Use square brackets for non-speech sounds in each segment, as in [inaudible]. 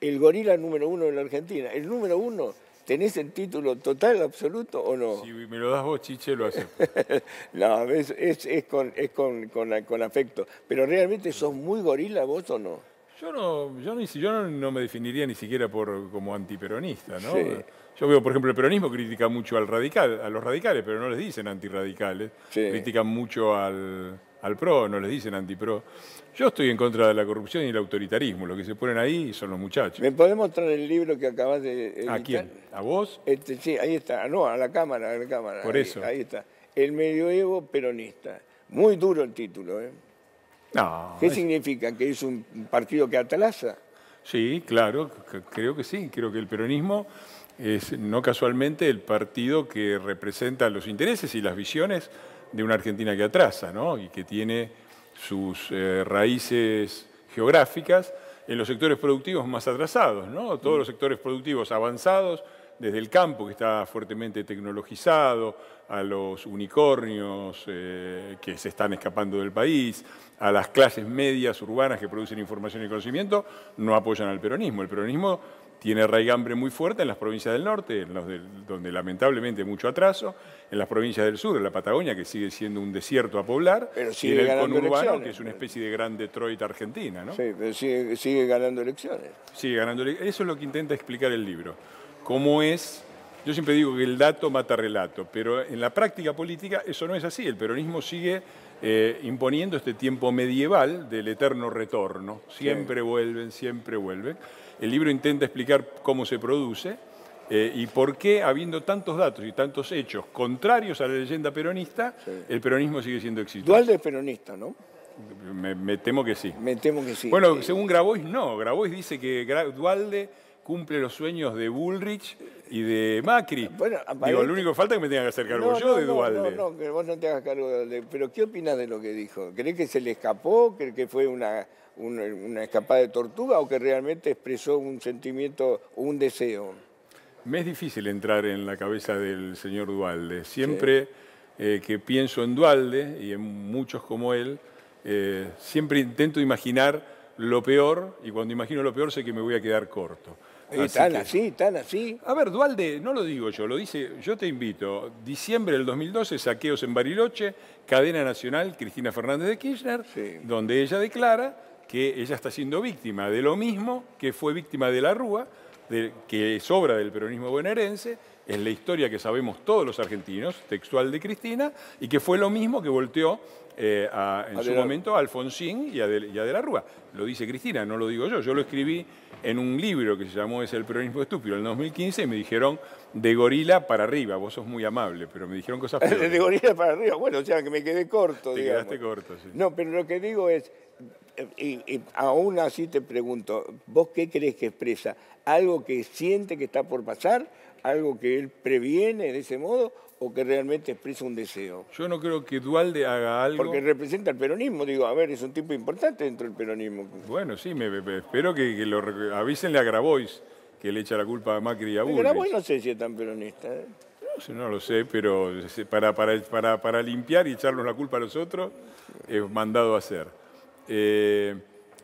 el gorila número uno en la Argentina. El número uno, ¿tenés el título total, absoluto o no? Si me lo das vos, Chiche, lo haces. [laughs] no, es, con, afecto. Pero realmente sos muy gorila vos o no? Yo no, yo, yo no, me definiría ni siquiera por, como antiperonista, ¿no? Yo veo, por ejemplo, el peronismo critica mucho al radical, a los radicales, pero no les dicen antirradicales. Critican mucho al, al PRO, no les dicen anti pro. Yo estoy en contra de la corrupción y el autoritarismo. Lo que se ponen ahí son los muchachos. ¿Me podés mostrar el libro que acabas de editar? ¿A quién? ¿A vos? Este, sí, ahí está. Ah, no, a la cámara, a la cámara. Por eso. Ahí está. El medioevo peronista. Muy duro el título, ¿eh? No. ¿Qué significa? ¿Que es un partido que atalaza? Sí, claro, creo que sí. Creo que el peronismo es no casualmente el partido que representa los intereses y las visiones de una Argentina que atrasa y que tiene sus eh, raíces geográficas en los sectores productivos más atrasados. ¿no? Todos los sectores productivos avanzados, desde el campo que está fuertemente tecnologizado, a los unicornios eh, que se están escapando del país, a las clases medias urbanas que producen información y conocimiento, no apoyan al peronismo. El peronismo tiene raigambre muy fuerte en las provincias del norte, en los donde lamentablemente mucho atraso, en las provincias del sur, en la Patagonia, que sigue siendo un desierto a poblar, y en el conurbano, que es una especie de gran Detroit argentina. ¿no? Sí, pero sigue, ganando elecciones. Sigue ganando elecciones. Eso es lo que intenta explicar el libro. Cómo es... Yo siempre digo que el dato mata relato, pero en la práctica política eso no es así. El peronismo sigue eh, imponiendo este tiempo medieval del eterno retorno. Siempre vuelven, siempre vuelven. El libro intenta explicar cómo se produce eh, y por qué, habiendo tantos datos y tantos hechos contrarios a la leyenda peronista, el peronismo sigue siendo exitoso. Dualde es peronista, ¿no? Me, temo que sí. Me temo que sí. Bueno, según Grabois, no. Grabois dice que Dualde cumple los sueños de Bullrich y de Macri. Digo, lo único que falta es que me tenga que hacer cargo yo de Dualde. No, no, que vos no te cargo de Pero ¿qué opinas de lo que dijo? ¿Crees que se le escapó? ¿Crees que fue una, una, escapada de tortuga o que realmente expresó un sentimiento o un deseo? Me es difícil entrar en la cabeza del señor Dualde. Siempre eh, que pienso en Dualde y en muchos como él, eh, siempre intento imaginar lo peor, y cuando imagino lo peor sé que me voy a quedar corto. Están así tan así, tan así. A ver, Dualde, no lo digo yo, lo dice, yo te invito. Diciembre del 2012, saqueos en Bariloche, cadena nacional, Cristina Fernández de Kirchner, donde ella declara que ella está siendo víctima de lo mismo que fue víctima de la Rúa, de, que es obra del peronismo bonaerense, es la historia que sabemos todos los argentinos, textual de Cristina, y que fue lo mismo que volteó eh, en su momento a Alfonsín y a, de, la Rúa. Lo dice Cristina, no lo digo yo. Yo lo escribí en un libro que se llamó Es el peronismo estúpido, en el 2015, y me dijeron de gorila para arriba. Vos sos muy amable, pero me dijeron cosas [laughs] peores. de gorila para arriba, bueno, o sea, que me quedé corto, quedaste corto, sí. No, pero lo que digo es, y, aún así te pregunto, ¿vos qué crees que expresa? ¿Algo que siente que está por pasar? ¿Algo que él previene de ese modo? ¿O que realmente expresa un deseo? Yo no creo que Dualde haga algo... Porque representa el peronismo, digo, a ver, es un tipo importante dentro del peronismo. Bueno, sí, me, espero que, lo avísenle a Grabois que le echa la culpa a Macri y a Bullrich. Grabois no sé si es tan peronista. ¿eh? No, lo sé, pero para, limpiar y echarnos la culpa a nosotros, es mandado a hacer. Eh,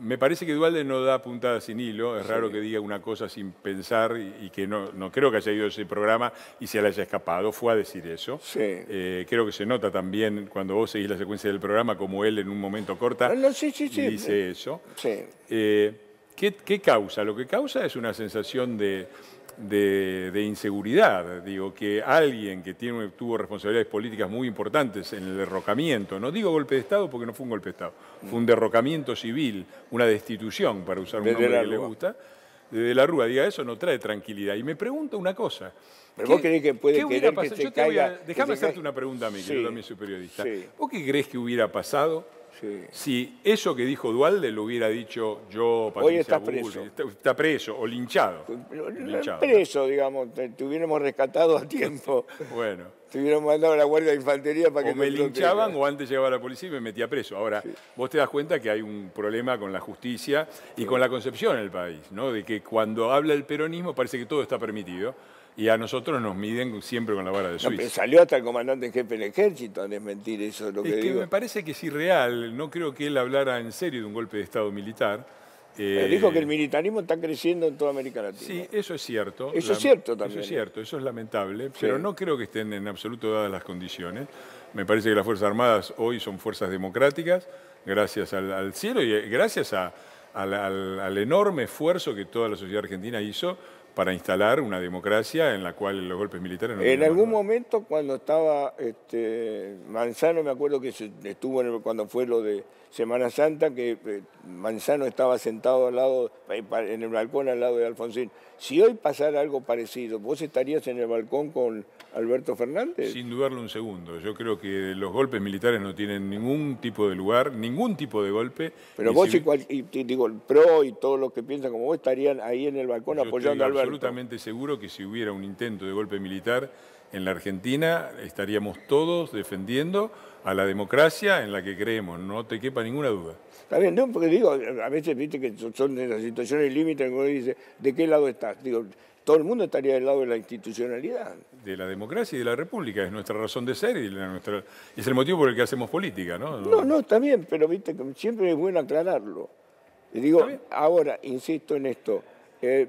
me parece que Dualde no da puntada sin hilo, es raro que diga una cosa sin pensar y, que no, no, creo que haya ido ese programa y se le haya escapado, fue a decir eso. Eh, creo que se nota también cuando vos seguís la secuencia del programa, como él en un momento corta sí, sí, dice eso. Eh, ¿Qué causa? Lo que causa es una sensación de de, inseguridad. Digo, que alguien que tuvo responsabilidades políticas muy importantes en el derrocamiento, no digo golpe de Estado porque no fue un golpe de Estado, fue un derrocamiento civil, una destitución, para usar un nombre que le gusta, de la Rúa, diga, eso no trae tranquilidad. Y me pregunto una cosa. ¿Pero vos crees que puede Yo voy a, Déjame hacerte una pregunta a mí, que yo también soy periodista. ¿Vos qué crees que hubiera pasado si eso que dijo Dualde lo hubiera dicho yo, Patricia Hoy está preso. preso o linchado. preso, digamos. Te, hubiéramos rescatado a tiempo. bueno. Te hubiéramos mandado a la Guardia de Infantería para que... O me linchaban o antes llegaba la policía y me metía preso. Ahora, vos te das cuenta que hay un problema con la justicia y con la concepción en el país, ¿no? De que cuando habla el peronismo parece que todo está permitido y a nosotros nos miden siempre con la vara de Suiza. No, pero salió hasta el comandante en jefe del ejército a desmentir eso, lo que, me parece que es irreal. No creo que él hablara en serio de un golpe de Estado militar. Eh, dijo que el militarismo está creciendo en toda América Latina. Sí, eso es cierto. Eso es cierto también. Eso es ¿eh? cierto, eso es lamentable, pero no creo que estén en absoluto dadas las condiciones. Me parece que las Fuerzas Armadas hoy son fuerzas democráticas, gracias al, cielo y eh, gracias al enorme esfuerzo que toda la sociedad argentina hizo para instalar una democracia en la cual los golpes militares no... En algún momento cuando estaba este, Manzano, me acuerdo que estuvo cuando fue lo de Semana Santa, que eh, Manzano estaba sentado al lado, eh, en el balcón al lado de Alfonsín. Si hoy pasara algo parecido, ¿vos estarías en el balcón con Alberto Fernández? Sin dudarlo un segundo. Yo creo que los golpes militares no tienen ningún tipo de lugar, ningún tipo de golpe. Pero vos y, digo, el PRO y todos los que piensan como vos estarían ahí en el balcón apoyando a Alberto absolutamente seguro que si hubiera un intento de golpe militar en la Argentina, estaríamos todos defendiendo a la democracia en la que creemos, no te quepa ninguna duda. Está bien, porque digo, a veces viste que son las situaciones límites, como dice, ¿de qué lado estás? Digo, todo el mundo estaría del lado de la institucionalidad. De la democracia y de la república, es nuestra razón de ser y es el motivo por el que hacemos política, ¿no? No, no, está bien, pero viste, siempre es bueno aclararlo. Y digo, ahora, insisto en esto, eh,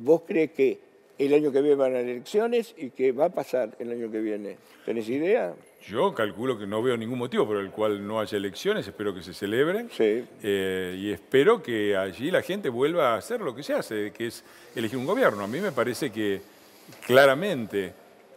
¿vos crees que el año que viene van a elecciones y que va a pasar el año que viene? ¿Tenés idea? Yo calculo que no veo ningún motivo por el cual no haya elecciones, espero que se celebren eh, y espero que allí la gente vuelva a hacer lo que se hace, que es elegir un gobierno. A mí me parece que claramente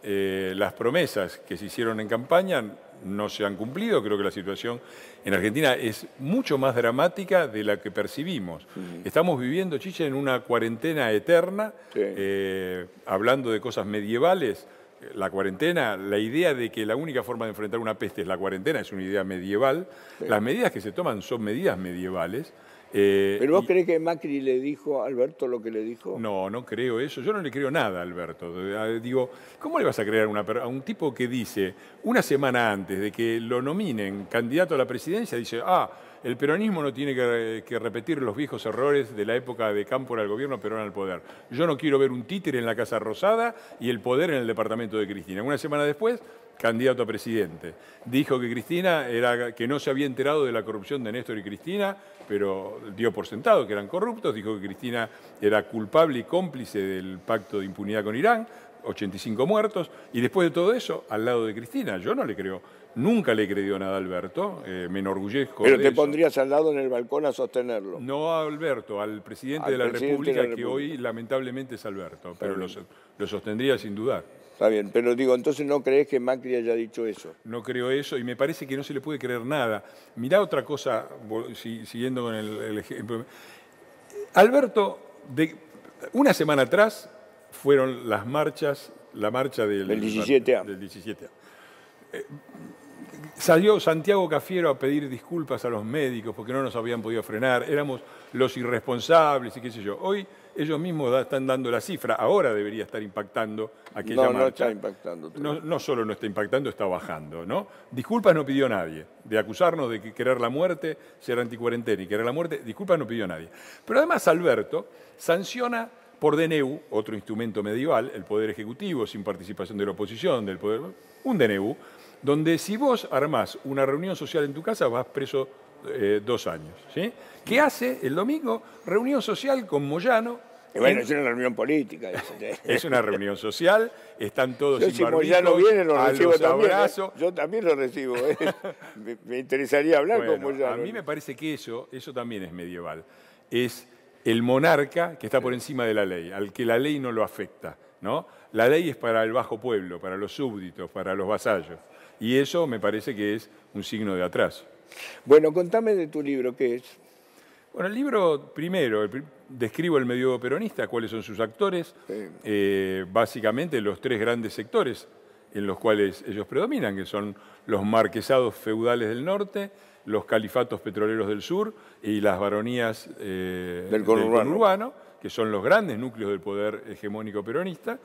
eh, las promesas que se hicieron en campaña no se han cumplido. Creo que la situación en Argentina es mucho más dramática de la que percibimos. Estamos viviendo, Chiche, en una cuarentena eterna, eh, hablando de cosas medievales. Eh, la cuarentena, la idea de que la única forma de enfrentar una peste es la cuarentena, es una idea medieval. Las medidas que se toman son medidas medievales. Eh, ¿Pero vos crees que Macri le dijo a Alberto lo que le dijo? No, no creo eso. Yo no le creo nada a Alberto. Eh, eh, digo, ¿cómo le vas a creer una, a un tipo que dice una semana antes de que lo nominen candidato a la presidencia, dice, ah, el peronismo no tiene que, repetir los viejos errores de la época de Cámpora el gobierno, Perón al poder. Yo no quiero ver un títere en la Casa Rosada y el poder en el departamento de Cristina. Una semana después candidato a presidente. Dijo que Cristina era que no se había enterado de la corrupción de Néstor y Cristina, pero dio por sentado que eran corruptos, dijo que Cristina era culpable y cómplice del pacto de impunidad con Irán, 85 muertos, y después de todo eso, al lado de Cristina, yo no le creo. Nunca le creyó nada a Alberto, eh, me enorgullezco. Pero te pondrías al lado en el balcón a sostenerlo. No a Alberto, al presidente, de, la República, que hoy lamentablemente es Alberto, pero lo, lo sostendría sin dudar. Está bien, pero digo, entonces no crees que Macri haya dicho eso. No creo eso y me parece que no se le puede creer nada. Mirá otra cosa, siguiendo con el, ejemplo. Alberto, una semana atrás fueron las marchas, la marcha del, 17 eh, salió Santiago Cafiero a pedir disculpas a los médicos porque no nos habían podido frenar, éramos los irresponsables y qué sé yo. Hoy ellos mismos están dando la cifra, ahora debería estar impactando aquella marcha. No, está impactando. No, no, solo no está impactando, está bajando, ¿no? Disculpas no pidió nadie. De acusarnos de querer la muerte, ser anticuarentena y querer la muerte, disculpas no pidió nadie. Pero además Alberto sanciona por DNU, otro instrumento medieval, el Poder Ejecutivo, sin participación de la oposición, del Poder... Un DNU, donde si vos armás una reunión social en tu casa, vas preso eh, dos años, ¿sí? que hace el domingo reunión social con Moyano. bueno, es una reunión política. [laughs] es una reunión social, están todos Yo, si Moyano viene, lo recibo también. ¿eh? Yo también lo recibo. ¿eh? [laughs] me, interesaría hablar con Moyano. A mí me parece que eso, eso también es medieval. Es el monarca que está por encima de la ley, al que la ley no lo afecta. ¿no? La ley es para el bajo pueblo, para los súbditos, para los vasallos. Y eso me parece que es un signo de atraso. Bueno, contame de tu libro, ¿qué es? Bueno, el libro, primero, describo el medio peronista, cuáles son sus actores, eh, básicamente los tres grandes sectores en los cuales ellos predominan, que son los marquesados feudales del norte, los califatos petroleros del sur y las baronías eh, del Del que son los grandes núcleos del poder hegemónico peronista.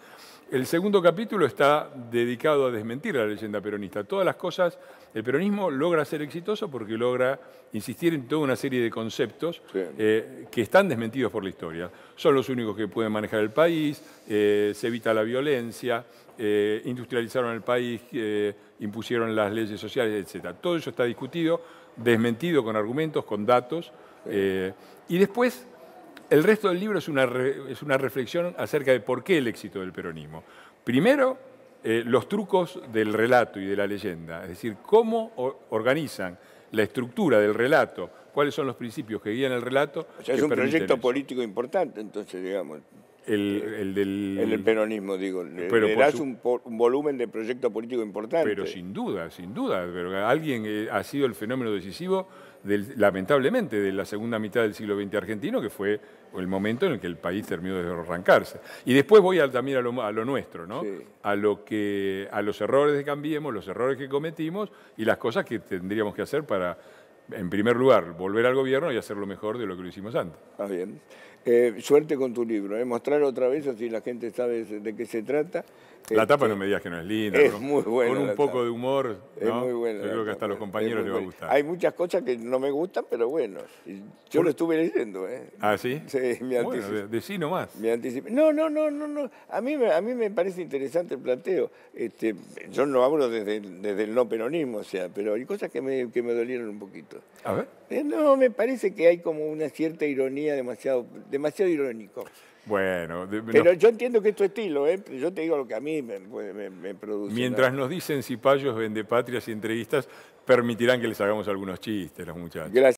El segundo capítulo está dedicado a desmentir la leyenda peronista. Todas las cosas, el peronismo logra ser exitoso porque logra insistir en toda una serie de conceptos eh, que están desmentidos por la historia. Son los únicos que pueden manejar el país, eh, se evita la violencia, eh, industrializaron el país, impusieron las leyes sociales, etc. Todo eso está discutido, desmentido con argumentos, con datos. y después el resto del libro es una, es una reflexión acerca de por qué el éxito del peronismo. Primero, eh, los trucos del relato y de la leyenda, es decir, cómo organizan la estructura del relato, cuáles son los principios que guían el relato. O es un proyecto político importante, entonces, digamos. Eh, el, del... peronismo, digo. Pero le un, volumen de proyecto político importante. Pero sin duda, sin duda. alguien eh, ha sido el fenómeno decisivo, lamentablemente, de la segunda mitad del siglo XX argentino, que fue el momento en el que el país terminó de arrancarse. Y después voy también a lo, nuestro, ¿no? A, lo que, a los errores que cambiemos, los errores que cometimos y las cosas que tendríamos que hacer para en primer lugar, volver al gobierno y hacerlo mejor de lo que lo hicimos antes. Está bien. Eh, suerte con tu libro. ¿eh? Mostrar otra vez, si la gente sabe de qué se trata. La tapa este, no me digas que no es linda. Es muy buena. Con un poco de humor. Es muy buena. Yo creo que hasta a los compañeros les va a gustar. Hay muchas cosas que no me gustan, pero bueno. Yo lo estuve leyendo. ¿eh? ¿Ah, sí? Sí, me bueno, Decí nomás. No, no, no, no. no. A, mí, a mí me parece interesante el planteo. Este, yo no hablo desde, desde el no peronismo, o sea, pero hay cosas que me, que me dolieron un poquito. A ver. Eh, no, me parece que hay como una cierta ironía demasiado, demasiado irónico. Bueno, pero yo entiendo que es tu estilo, ¿eh? yo te digo lo que a mí me, pues, produce. Mientras nos dicen si payos, patrias y entrevistas permitirán que les hagamos algunos chistes los muchachos. Gracias.